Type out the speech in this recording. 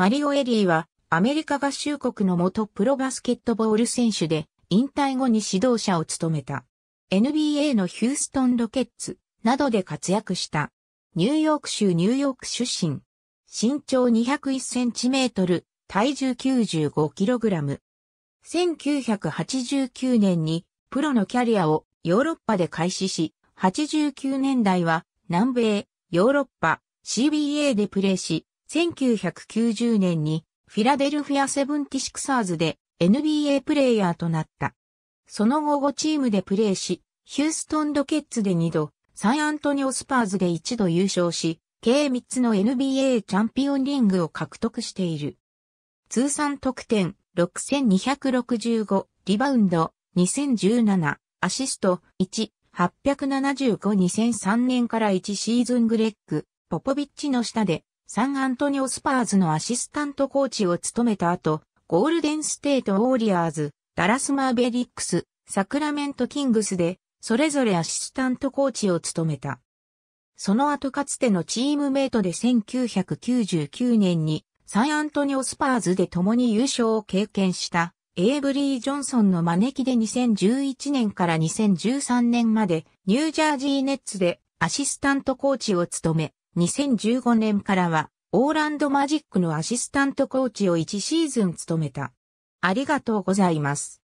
マリオ・エリーは、アメリカ合衆国の元プロバスケットボール選手で、引退後に指導者を務めた。NBA のヒューストン・ロケッツなどで活躍した。ニューヨーク州ニューヨーク出身。身長201センチメートル、体重95キログラム。1989年にプロのキャリアをヨーロッパで開始し、89年代は南米、ヨーロッパ、CBA でプレーし、1990年にフィラデルフィアセブンティシクサーズで NBA プレイヤーとなった。その後5チームでプレーし、ヒューストンロケッツで2度、サンアントニオスパーズで1度優勝し、計3つの NBA チャンピオンリングを獲得している。通算得点6265、リバウンド2017、アシスト1、875-2003年から1シーズングレッグ、ポポビッチの下でサンアントニオスパーズのアシスタントコーチを務めた後、ゴールデンステートウォーリアーズ、ダラスマーベリックス、サクラメントキングスで、それぞれアシスタントコーチを務めた。その後かつてのチームメイトで1999年にサンアントニオスパーズで共に優勝を経験したエイブリー・ジョンソンの招きで2011年から2013年までニュージャージーネッツでアシスタントコーチを務め、2015年からは、オーランドマジックのアシスタントコーチを1シーズン務めた。ありがとうございます。